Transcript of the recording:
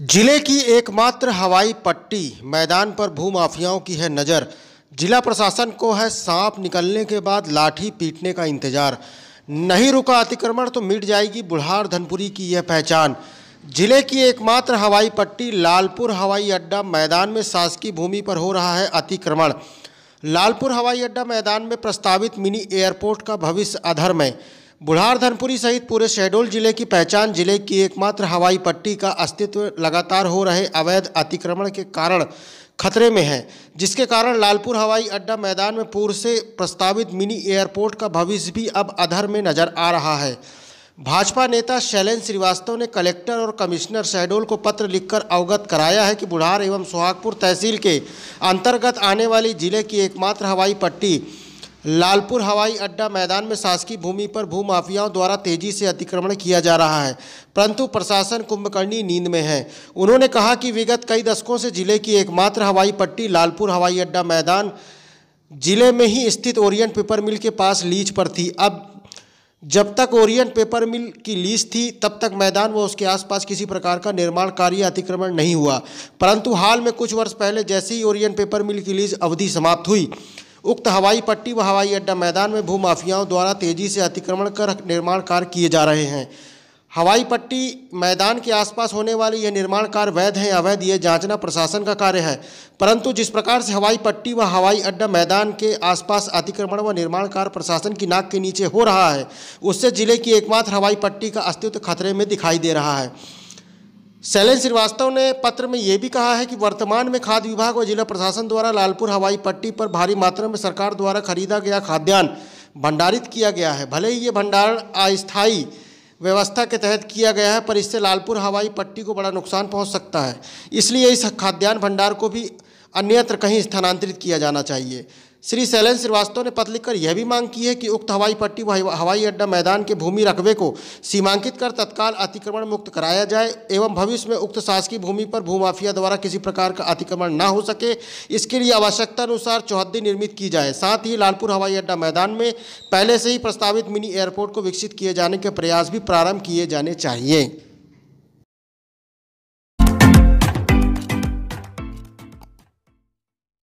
जिले की एकमात्र हवाई पट्टी मैदान पर भूमाफियाओं की है नज़र जिला प्रशासन को है सांप निकलने के बाद लाठी पीटने का इंतजार नहीं रुका अतिक्रमण तो मिट जाएगी बुढ़ार धनपुरी की यह पहचान जिले की एकमात्र हवाई पट्टी लालपुर हवाई अड्डा मैदान में शासकीय भूमि पर हो रहा है अतिक्रमण लालपुर हवाई अड्डा मैदान में प्रस्तावित मिनी एयरपोर्ट का भविष्य अधर में बुढ़ार धनपुरी सहित पूरे शहडोल जिले की पहचान जिले की एकमात्र हवाई पट्टी का अस्तित्व लगातार हो रहे अवैध अतिक्रमण के कारण खतरे में है जिसके कारण लालपुर हवाई अड्डा मैदान में पूर्व से प्रस्तावित मिनी एयरपोर्ट का भविष्य भी अब अधर में नजर आ रहा है भाजपा नेता शैलेंद्र श्रीवास्तव ने कलेक्टर और कमिश्नर शहडोल को पत्र लिखकर अवगत कराया है कि बुढ़ार एवं सुहागपुर तहसील के अंतर्गत आने वाली जिले की एकमात्र हवाई पट्टी लालपुर हवाई अड्डा मैदान में शासकीय भूमि पर भूमाफियाओं द्वारा तेजी से अतिक्रमण किया जा रहा है परंतु प्रशासन कुंभकर्णी नींद में है उन्होंने कहा कि विगत कई दशकों से जिले की एकमात्र हवाई पट्टी लालपुर हवाई अड्डा मैदान जिले में ही स्थित ओरिएंट पेपर मिल के पास लीज पर थी अब जब तक ओरियंट पेपर मिल की लीज थी तब तक मैदान व उसके आसपास किसी प्रकार का निर्माण कार्य अतिक्रमण नहीं हुआ परंतु हाल में कुछ वर्ष पहले जैसे ही ओरियंट पेपर मिल की लीज अवधि समाप्त हुई उक्त हवाई पट्टी व हवाई अड्डा मैदान में भूमाफियाओं द्वारा तेजी से अतिक्रमण कर निर्माण कार्य किए जा रहे हैं हवाई पट्टी मैदान के आसपास होने वाले ये निर्माण कार्य वैध हैं अवैध ये जांचना प्रशासन का कार्य है परंतु जिस प्रकार से हवाई पट्टी व हवाई अड्डा मैदान के आसपास अतिक्रमण व निर्माण कार्य प्रशासन की नाक के नीचे हो रहा है उससे जिले की एकमात्र हवाई पट्टी का अस्तित्व खतरे में दिखाई दे रहा है शैलेन्द्र श्रीवास्तव ने पत्र में यह भी कहा है कि वर्तमान में खाद्य विभाग और जिला प्रशासन द्वारा लालपुर हवाई पट्टी पर भारी मात्रा में सरकार द्वारा खरीदा गया खाद्यान्न भंडारित किया गया है भले ही ये भंडारण अस्थायी व्यवस्था के तहत किया गया है पर इससे लालपुर हवाई पट्टी को बड़ा नुकसान पहुंच सकता है इसलिए इस खाद्यान्न भंडार को भी अन्यत्र कहीं स्थानांतरित किया जाना चाहिए श्री शैलेंद्र श्रीवास्तव ने पत्र लिखकर यह भी मांग की है कि उक्त हवाई पट्टी व हवाई अड्डा मैदान के भूमि रकबे को सीमांकित कर तत्काल अतिक्रमण मुक्त कराया जाए एवं भविष्य में उक्त शासकीय भूमि पर भूमाफिया द्वारा किसी प्रकार का अतिक्रमण न हो सके इसके लिए आवश्यकता अनुसार चौहद्दी निर्मित की जाए साथ ही लालपुर हवाई अड्डा मैदान में पहले से ही प्रस्तावित मिनी एयरपोर्ट को विकसित किए जाने के प्रयास भी प्रारंभ किए जाने चाहिए